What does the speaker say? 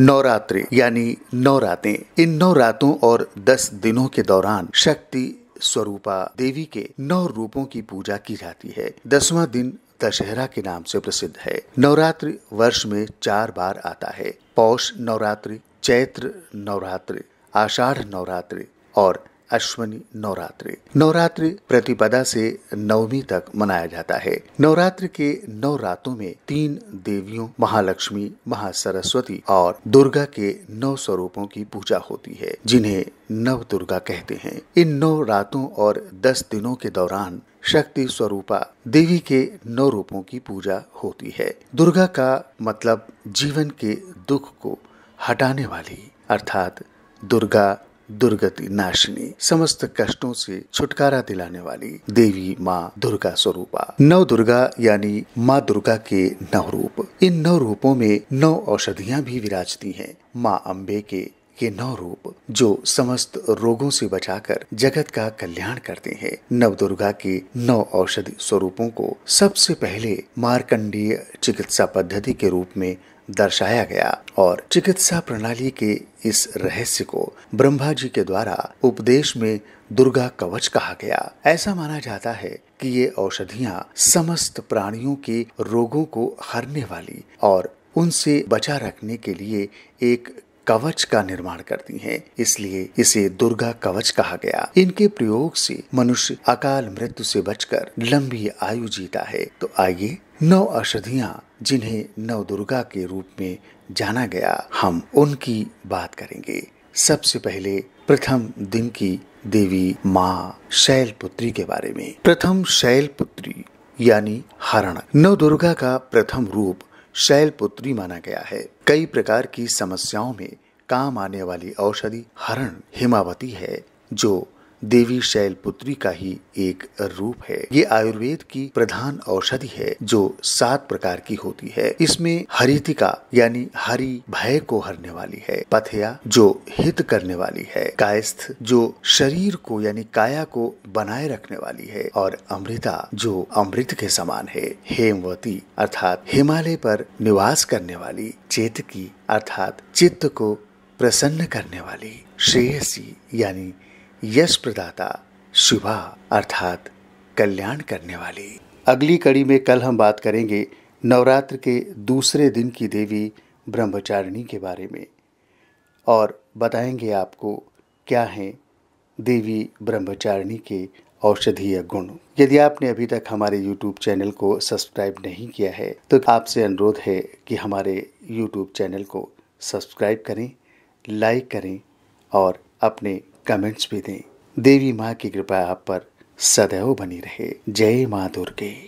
नवरात्रि यानी नौ रातें इन नौ रातों और दस दिनों के दौरान शक्ति स्वरूपा देवी के नौ रूपों की पूजा की जाती है दसवां दिन दशहरा के नाम से प्रसिद्ध है नवरात्रि वर्ष में चार बार आता है पौष नवरात्रि चैत्र नवरात्रि आषाढ़ नवरात्रि और अश्वनी नवरात्रि नवरात्रि प्रतिपदा से नवमी तक मनाया जाता है नवरात्रि के नौ रातों में तीन देवियों महालक्ष्मी महासरस्वती और दुर्गा के नौ स्वरूपों की पूजा होती है जिन्हें नव दुर्गा कहते हैं इन नौ रातों और दस दिनों के दौरान शक्ति स्वरूपा देवी के नौ रूपों की पूजा होती है दुर्गा का मतलब जीवन के दुख को हटाने वाली अर्थात दुर्गा दुर्गति नाशिनी समस्त कष्टों से छुटकारा दिलाने वाली देवी माँ दुर्गा स्वरूपा नव दुर्गा यानी माँ दुर्गा के नव रूप इन नव रूपों में नौ औषधियाँ भी विराजती हैं माँ अम्बे के के नौ रूप जो समस्त रोगों से बचाकर जगत का कल्याण करते हैं नव दुर्गा के नौ औषधि स्वरूपों को सबसे पहले मार्कंडीय चिकित्सा पद्धति के रूप में दर्शाया गया और चिकित्सा प्रणाली के इस रहस्य को ब्रह्मा जी के द्वारा उपदेश में दुर्गा कवच कहा गया ऐसा माना जाता है कि ये औषधियाँ समस्त प्राणियों के रोगों को हरने वाली और उनसे बचा रखने के लिए एक कवच का निर्माण करती हैं इसलिए इसे दुर्गा कवच कहा गया इनके प्रयोग से मनुष्य अकाल मृत्यु से बचकर लंबी आयु जीता है तो आइए नौ औषधिया जिन्हें नव दुर्गा के रूप में जाना गया हम उनकी बात करेंगे सबसे पहले प्रथम दिन की देवी माँ शैलपुत्री के बारे में प्रथम शैलपुत्री यानी हरण नव दुर्गा का प्रथम रूप शैलपुत्री माना गया है कई प्रकार की समस्याओं में काम आने वाली औषधि हरण हिमावती है जो देवी शैलपुत्री का ही एक रूप है ये आयुर्वेद की प्रधान औषधि है जो सात प्रकार की होती है इसमें हरितिका यानी हरी भय को हरने वाली है पथया जो हित करने वाली है कायस्थ जो शरीर को यानी काया को बनाए रखने वाली है और अमृता जो अमृत के समान है हेमवती अर्थात हिमालय पर निवास करने वाली चेतकी अर्थात चित्त को प्रसन्न करने वाली श्रेयसी यानी यश प्रदाता शुभा अर्थात कल्याण करने वाली अगली कड़ी में कल हम बात करेंगे नवरात्र के दूसरे दिन की देवी ब्रह्मचारिणी के बारे में और बताएंगे आपको क्या हैं देवी ब्रह्मचारिणी के औषधीय गुण यदि आपने अभी तक हमारे YouTube चैनल को सब्सक्राइब नहीं किया है तो आपसे अनुरोध है कि हमारे YouTube चैनल को सब्सक्राइब करें लाइक करें और अपने कमेंट्स भी दें देवी माँ की कृपा आप पर सदैव बनी रहे जय माँ दुर्गे